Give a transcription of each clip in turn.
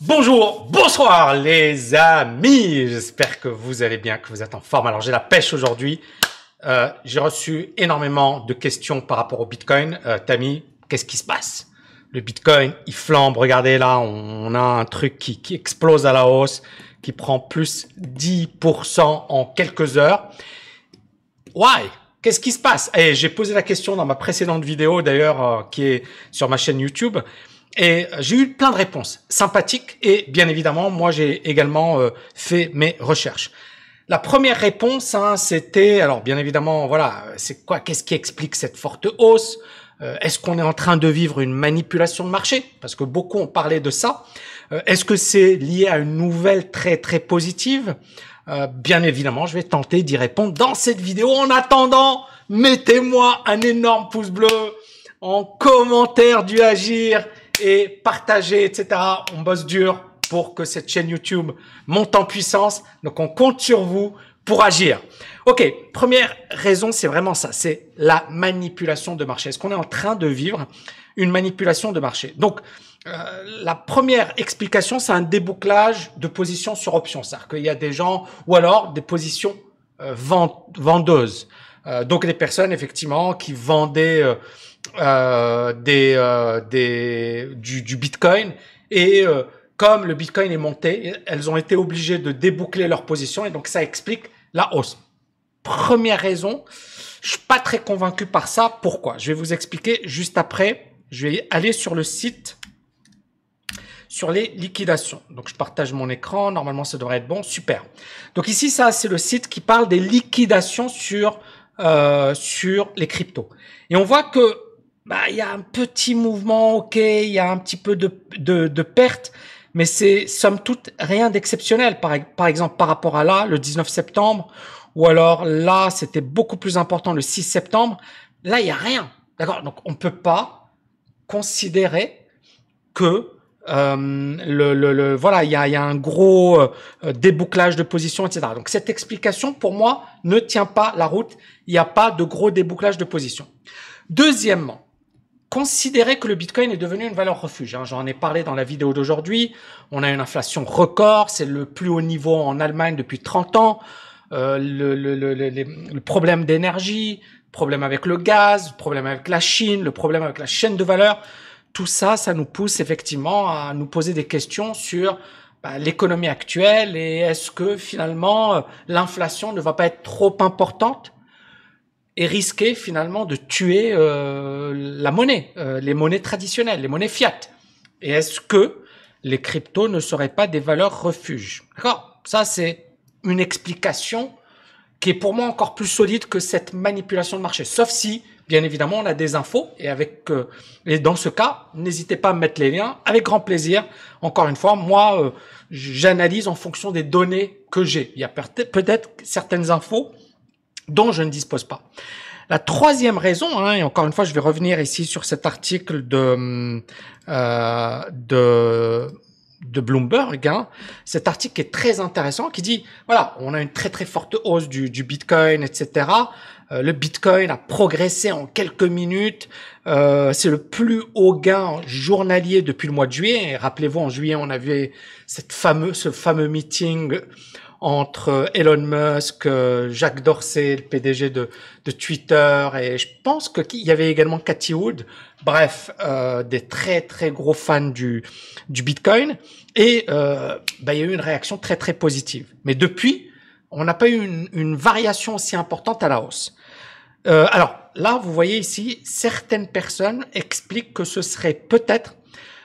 Bonjour, bonsoir les amis, j'espère que vous allez bien, que vous êtes en forme. Alors j'ai la pêche aujourd'hui, euh, j'ai reçu énormément de questions par rapport au Bitcoin. Euh, Tammy, qu'est-ce qui se passe Le Bitcoin, il flambe, regardez là, on a un truc qui, qui explose à la hausse, qui prend plus 10% en quelques heures. Why Qu'est-ce qui se passe Et eh, j'ai posé la question dans ma précédente vidéo d'ailleurs, euh, qui est sur ma chaîne YouTube. Et j'ai eu plein de réponses sympathiques et bien évidemment, moi j'ai également euh, fait mes recherches. La première réponse, hein, c'était alors bien évidemment, voilà, c'est quoi, qu'est-ce qui explique cette forte hausse euh, Est-ce qu'on est en train de vivre une manipulation de marché Parce que beaucoup ont parlé de ça. Euh, est-ce que c'est lié à une nouvelle très très positive Bien évidemment, je vais tenter d'y répondre dans cette vidéo. En attendant, mettez-moi un énorme pouce bleu en commentaire du agir et partager, etc. On bosse dur pour que cette chaîne YouTube monte en puissance. Donc, on compte sur vous pour agir. Ok, première raison, c'est vraiment ça, c'est la manipulation de marché. Est-ce qu'on est en train de vivre une manipulation de marché Donc, euh, la première explication, c'est un débouclage de positions sur options. C'est-à-dire qu'il y a des gens, ou alors des positions euh, vendeuses. Euh, donc des personnes effectivement qui vendaient euh, euh, des, du, Bitcoin et comme le Bitcoin est monté, elles ont été obligées de déboucler leur position et donc ça explique la hausse. Première raison, je suis pas très convaincu par ça. Pourquoi Je vais vous expliquer juste après. Je vais aller sur le site sur les liquidations. Donc je partage mon écran, normalement ça devrait être bon, super. Donc ici ça c'est le site qui parle des liquidations sur euh, sur les cryptos. Et on voit que bah il y a un petit mouvement, ok, il y a un petit peu de de, de perte, mais c'est somme toute rien d'exceptionnel. Par, par exemple, par rapport à là, le 19 septembre, ou alors là, c'était beaucoup plus important le 6 septembre. Là, il y a rien, d'accord. Donc on peut pas considérer que euh, le, voilà, il y a, un gros euh, débouclage de position, etc. Donc cette explication, pour moi, ne tient pas la route. Il n'y a pas de gros débouclage de position. Deuxièmement, considérez que le Bitcoin est devenu une valeur refuge. Hein. J'en ai parlé dans la vidéo d'aujourd'hui. On a une inflation record, c'est le plus haut niveau en Allemagne depuis 30 ans. Euh, le, le, le, le, problème d'énergie, problème avec le gaz, problème avec la Chine, le problème avec la chaîne de valeur tout ça, ça nous pousse effectivement à nous poser des questions sur bah, l'économie actuelle et est-ce que finalement euh, l'inflation ne va pas être trop importante et risquer finalement de tuer euh, la monnaie, euh, les monnaies traditionnelles, les monnaies fiat. Et est-ce que les cryptos ne seraient pas des valeurs refuge D'accord Ça, c'est une explication qui est pour moi encore plus solide que cette manipulation de marché. Sauf si Bien évidemment, on a des infos et avec euh, et dans ce cas, n'hésitez pas à mettre les liens avec grand plaisir. Encore une fois, moi, euh, j'analyse en fonction des données que j'ai. Il y a peut-être certaines infos dont je ne dispose pas. La troisième raison, hein, et encore une fois, je vais revenir ici sur cet article de euh, de Bloomberg, hein. cet article est très intéressant, qui dit, voilà, on a une très très forte hausse du, du Bitcoin, etc. Euh, le Bitcoin a progressé en quelques minutes. Euh, c'est le plus haut gain journalier depuis le mois de juillet. Rappelez-vous, en juillet, on avait cette fameux, ce fameux meeting entre Elon Musk, euh, Jacques Dorsey, le PDG de, de Twitter, et je pense qu'il y avait également Cathy Wood, bref, des très très gros fans du, du Bitcoin, et euh, bah, il y a eu une réaction très très positive. Mais depuis, on n'a pas eu une, une variation aussi importante à la hausse. Euh, alors là, vous voyez ici, certaines personnes expliquent que ce serait peut-être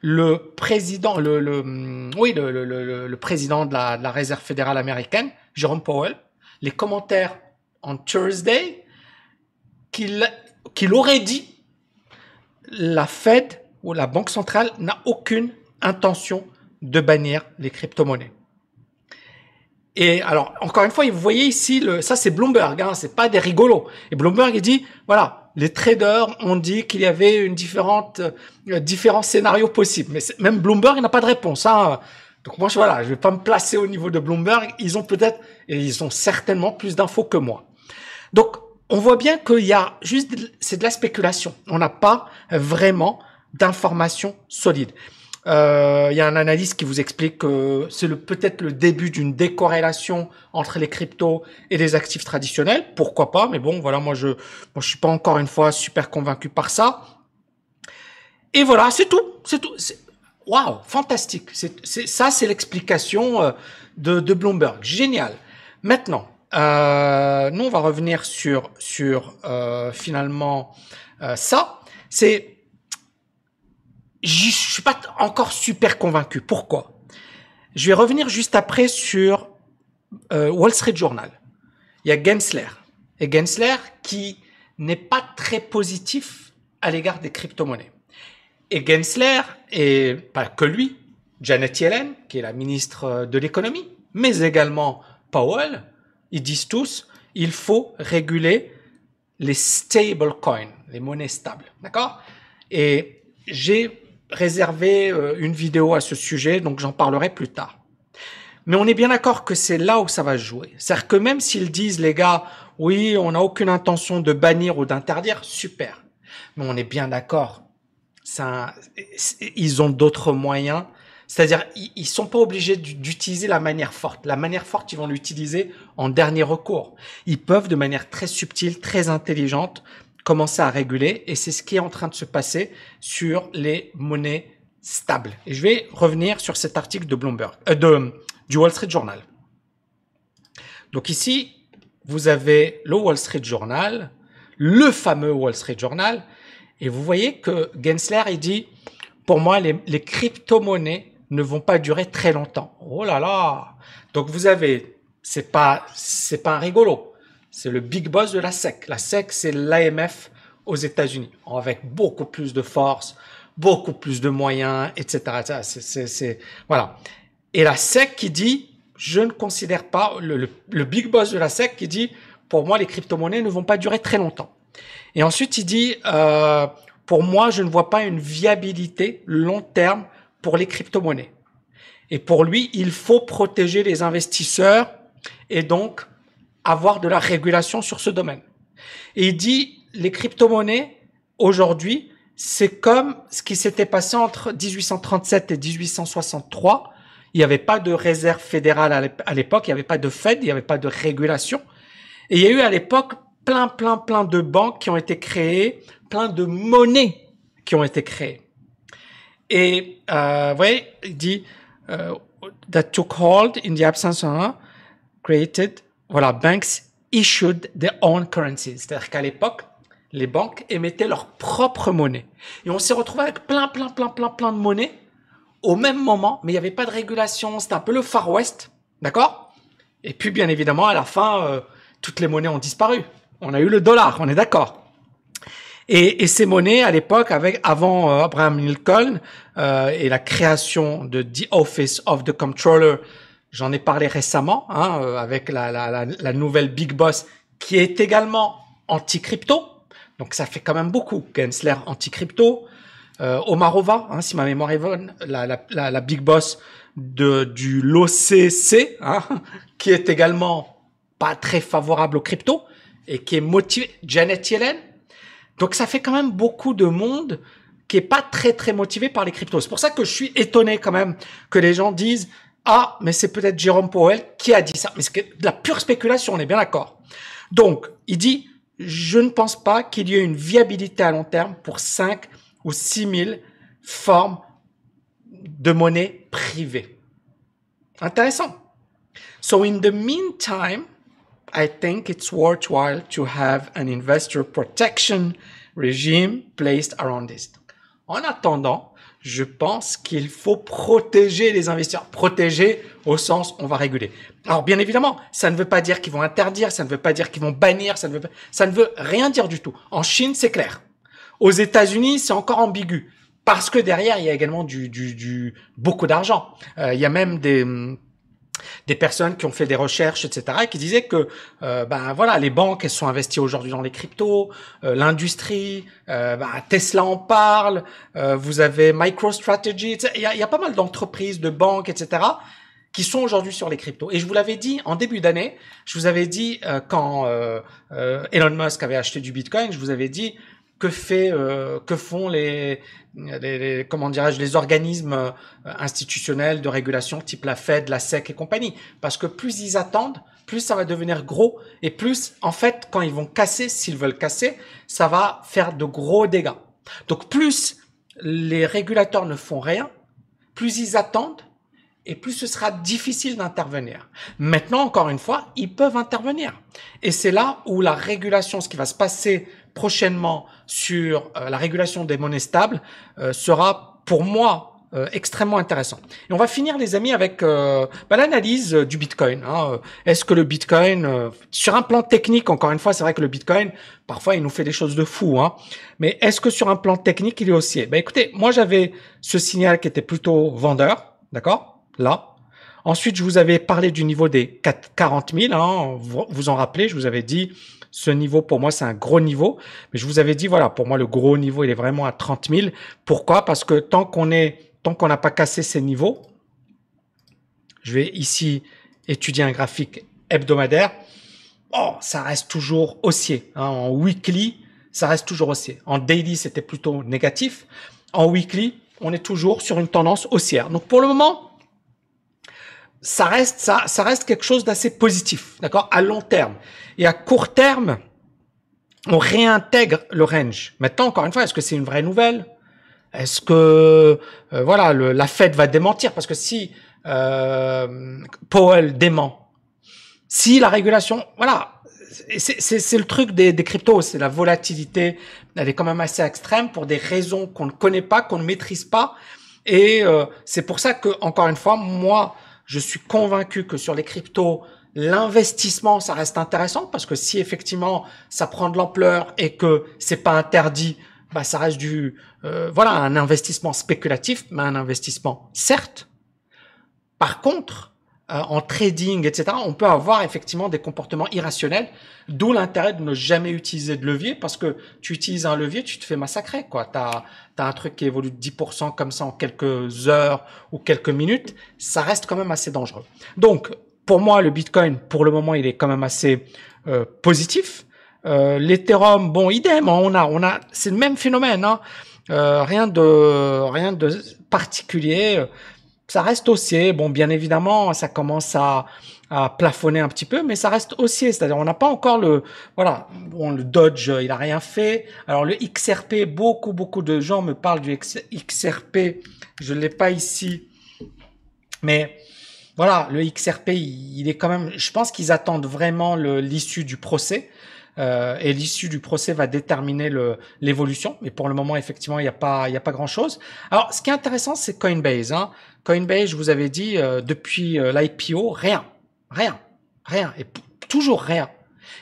le président, le, mm, oui, le, président de la, réserve fédérale américaine, Jerome Powell, les commentaires en Thursday qu'il qu'il aurait dit la Fed ou la Banque centrale n'a aucune intention de bannir les crypto-monnaies. Et alors, encore une fois, vous voyez ici, le, ça c'est Bloomberg, hein, c'est pas des rigolos. Et Bloomberg, il dit, voilà, les traders ont dit qu'il y avait une différente, euh, différents scénarios possibles. Mais même Bloomberg, il n'a pas de réponse. Hein. Donc moi, je, voilà, je vais pas me placer au niveau de Bloomberg. Ils ont peut-être, et ils ont certainement plus d'infos que moi. Donc, on voit bien qu'il y a juste, c'est de la spéculation. On n'a pas vraiment d'informations solides. Euh, il y a un analyse qui vous explique que c'est le, peut-être le début d'une décorrélation entre les cryptos et les actifs traditionnels. Pourquoi pas Mais bon, voilà, moi je, moi, je suis pas encore une fois super convaincu par ça. Et voilà, c'est tout, c'est tout. Waouh, fantastique. C'est, c'est, ça, c'est l'explication euh, de, de Bloomberg. Génial. Maintenant, euh, nous, on va revenir sur, sur euh, finalement euh, ça. C'est je suis pas encore super convaincu. Pourquoi Je vais revenir juste après sur euh, Wall Street Journal. Il y a Gensler. Et Gensler qui n'est pas très positif à l'égard des crypto-monnaies. Et Gensler, et pas que lui, Janet Yellen, qui est la ministre de l'économie, mais également Powell, ils disent tous, il faut réguler les stable coins, les monnaies stables. D'accord Et j'ai réservé euh, une vidéo à ce sujet, donc j'en parlerai plus tard. Mais on est bien d'accord que c'est là où ça va jouer. C'est-à-dire que même s'ils disent, les gars, oui, on n'a aucune intention de bannir ou d'interdire, super. Mais on est bien d'accord. Ça, ils ont d'autres moyens. C'est-à-dire, ils sont pas obligés d'utiliser la manière forte. La manière forte, ils vont l'utiliser en dernier recours. Ils peuvent, de manière très subtile, très intelligente, commencer à réguler et c'est ce qui est en train de se passer sur les monnaies stables. Et je vais revenir sur cet article de Bloomberg, euh, de, du Wall Street Journal. Donc ici, vous avez le Wall Street Journal, le fameux Wall Street Journal, et vous voyez que Gensler, il dit, pour moi, les, les crypto-monnaies ne vont pas durer très longtemps. Oh là là! Donc vous avez, c'est pas, c'est pas un rigolo. C'est le big boss de la SEC. La SEC, c'est l'AMF aux États-Unis, avec beaucoup plus de force, beaucoup plus de moyens, etc. C'est, voilà. Et la SEC qui dit, je ne considère pas, le, big boss de la SEC qui dit, pour moi, les crypto-monnaies ne vont pas durer très longtemps. Et ensuite, il dit, euh, pour moi, je ne vois pas une viabilité long terme pour les crypto-monnaies. Et pour lui, il faut protéger les investisseurs et donc avoir de la régulation sur ce domaine. Et il dit, les crypto-monnaies, aujourd'hui, c'est comme ce qui s'était passé entre 1837 et 1863. Il n'y avait pas de réserve fédérale à l'époque, il n'y avait pas de Fed, il n'y avait pas de régulation. Et il y a eu à l'époque plein, plein, plein de banques qui ont été créées, plein de monnaies qui ont été créées. Et euh, vous voyez, il dit euh, that took hold in the absence of created voilà, banks issued their own currencies. C'est-à-dire qu'à l'époque, les banques émettaient leur propre monnaie. Et on s'est retrouvé avec plein, plein, plein, plein, plein de monnaies au même moment, mais il n'y avait pas de régulation. C'était un peu le Far West, d'accord Et puis, bien évidemment, à la fin, euh, toutes les monnaies ont disparu. On a eu le dollar, on est d'accord. Et, ces monnaies, à l'époque, avec avant euh, Abraham Lincoln euh, et la création de The Office of the Comptroller J'en ai parlé récemment hein, euh, avec la, la, la, nouvelle Big Boss qui est également anti-crypto. Donc ça fait quand même beaucoup. Gensler anti-crypto. Euh, Omarova, hein, si ma mémoire est bonne, la, Big Boss de, du l'OCC, hein, qui est également pas très favorable aux crypto et qui est motivé Janet Yellen. Donc ça fait quand même beaucoup de monde qui est pas très très motivé par les cryptos. C'est pour ça que je suis étonné quand même que les gens disent ah, mais c'est peut-être Jérôme Powell qui a dit ça. Mais c'est de la pure spéculation, on est bien d'accord. Donc, il dit, je ne pense pas qu'il y ait une viabilité à long terme pour 5 ou 6 000 formes de monnaie privée. Intéressant. So in the meantime, I think it's worthwhile to have an investor protection regime placed around this. En attendant, je pense qu'il faut protéger les investisseurs, protéger au sens on va réguler. Alors bien évidemment, ça ne veut pas dire qu'ils vont interdire, ça ne veut pas dire qu'ils vont bannir, ça ne veut ça ne veut rien dire du tout. En Chine, c'est clair. Aux États-Unis, c'est encore ambigu parce que derrière, il y a également du, beaucoup d'argent. Euh, il y a même des hum, des personnes qui ont fait des recherches, etc., et qui disaient que, euh, ben voilà, les banques, elles sont investies aujourd'hui dans les cryptos, euh, l'industrie, euh, ben, Tesla en parle, vous avez MicroStrategy, il y a, y a, pas mal d'entreprises, de banques, etc., qui sont aujourd'hui sur les cryptos. Et je vous l'avais dit en début d'année, je vous avais dit quand Elon Musk avait acheté du Bitcoin, je vous avais dit, que fait, euh, que font les, les, les comment dirais-je, les organismes euh, institutionnels de régulation, type la Fed, la Sec et compagnie. Parce que plus ils attendent, plus ça va devenir gros et plus, en fait, quand ils vont casser, s'ils veulent casser, ça va faire de gros dégâts. Donc plus les régulateurs ne font rien, plus ils attendent et plus ce sera difficile d'intervenir. Maintenant, encore une fois, ils peuvent intervenir. Et c'est là où la régulation, ce qui va se passer prochainement sur euh, la régulation des monnaies stables euh, sera pour moi euh, extrêmement intéressant. Et on va finir les amis avec bah, l'analyse du Bitcoin. Hein. Est-ce que le Bitcoin, sur un plan technique, encore une fois, c'est vrai que le Bitcoin, parfois, il nous fait des choses de fou. Hein, mais est-ce que sur un plan technique, il est haussier Bah écoutez, moi j'avais ce signal qui était plutôt vendeur, d'accord Là, Ensuite, je vous avais parlé du niveau des 40 000. Hein, vous vous en rappelez, je vous avais dit, ce niveau, pour moi, c'est un gros niveau. Mais je vous avais dit, voilà, pour moi, le gros niveau, il est vraiment à 30 000. Pourquoi Parce que tant qu'on est, tant qu'on n'a pas cassé ces niveaux, je vais ici étudier un graphique hebdomadaire. Oh, ça reste toujours haussier. Hein. en weekly, ça reste toujours haussier. En daily, c'était plutôt négatif. En weekly, on est toujours sur une tendance haussière. Donc pour le moment, ça reste ça, ça reste quelque chose d'assez positif, d'accord, à long terme. Et à court terme, on réintègre le range. Maintenant, encore une fois, est-ce que c'est une vraie nouvelle Est-ce que euh, voilà, le, la Fed va démentir Parce que si euh, Powell dément, si la régulation, voilà, c'est le truc des, des cryptos, c'est la volatilité, elle est quand même assez extrême pour des raisons qu'on ne connaît pas, qu'on ne maîtrise pas. Et euh, c'est pour ça que, encore une fois, moi, je suis convaincu que sur les cryptos, l'investissement, ça reste intéressant parce que si effectivement ça prend de l'ampleur et que c'est pas interdit, bah ça reste du euh, voilà un investissement spéculatif, mais un investissement certes. Par contre, euh, en trading, etc., on peut avoir effectivement des comportements irrationnels, d'où l'intérêt de ne jamais utiliser de levier, parce que tu utilises un levier, tu te fais massacrer, quoi. T'as as un truc qui évolue de 10% comme ça en quelques heures ou quelques minutes, ça reste quand même assez dangereux. Donc, pour moi, le Bitcoin, pour le moment, il est quand même assez euh, positif. Euh, L'Ethereum, bon, idem, hein, on a, on a, c'est le même phénomène, hein. euh, rien de, rien de particulier ça reste haussier. Bon, bien évidemment, ça commence à, à plafonner un petit peu, mais ça reste haussier. C'est-à-dire, on n'a pas encore le, voilà, bon, le Dodge, il a rien fait. Alors, le XRP, beaucoup, beaucoup de gens me parlent du XRP. Je ne l'ai pas ici. Mais, voilà, le XRP, il est quand même, je pense qu'ils attendent vraiment l'issue du procès. Euh, et l'issue du procès va déterminer l'évolution. Mais pour le moment, effectivement, il n'y a pas, il n'y a pas grand chose. Alors, ce qui est intéressant, c'est Coinbase. Hein. Coinbase, je vous avais dit, euh, depuis euh, l'IPO, rien, rien, rien, et toujours rien.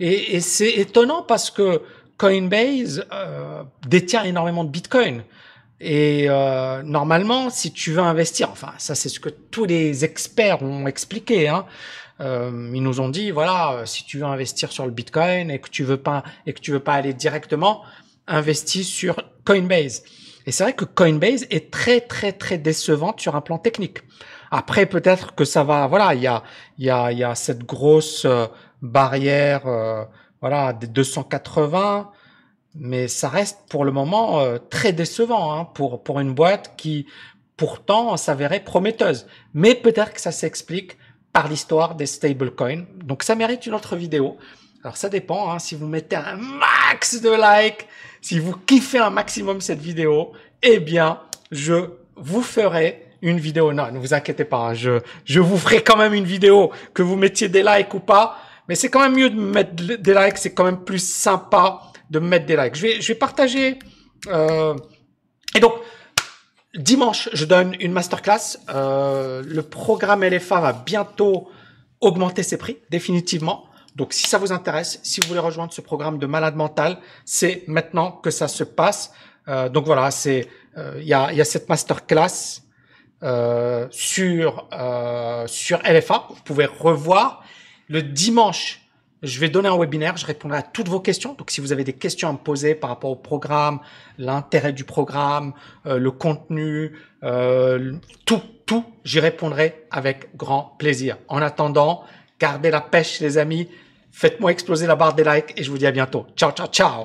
Et, et c'est étonnant parce que Coinbase détient énormément de Bitcoin. Et euh, normalement, si tu veux investir, enfin ça c'est ce que tous les experts ont expliqué, hein, euh, ils nous ont dit voilà, euh, si tu veux investir sur le Bitcoin et que tu veux pas et que tu veux pas aller directement, investis sur Coinbase. Et c'est vrai que Coinbase est très très très décevante sur un plan technique. Après peut-être que ça va voilà, il y a il y a il y a cette grosse euh, barrière euh, voilà des 280 mais ça reste pour le moment très décevant hein, pour pour une boîte qui pourtant s'avérait prometteuse. Mais peut-être que ça s'explique par l'histoire des stablecoins. Donc ça mérite une autre vidéo. Alors ça dépend, hein. si vous mettez un max de likes, si vous kiffez un maximum cette vidéo, eh bien, je vous ferai une vidéo. Non, ne vous inquiétez pas, hein. je, je vous ferai quand même une vidéo, que vous mettiez des likes ou pas. Mais c'est quand même mieux de mettre des likes, c'est quand même plus sympa de mettre des likes. Je vais, je vais partager. Euh, et donc, Dimanche, je donne une masterclass. Euh, le programme LFA va bientôt augmenter ses prix, définitivement. Donc, si ça vous intéresse, si vous voulez rejoindre ce programme de malade mental, c'est maintenant que ça se passe. Euh, donc voilà, c'est euh, il y, a, y, cette masterclass euh, sur sur LFA. Vous pouvez revoir le dimanche je vais donner un webinaire, je répondrai à toutes vos questions. Donc si vous avez des questions à me poser par rapport au programme, l'intérêt du programme, euh, le contenu, euh, tout, tout, j'y répondrai avec grand plaisir. En attendant, gardez la pêche les amis, faites-moi exploser la barre des likes et je vous dis à bientôt. Ciao, ciao, ciao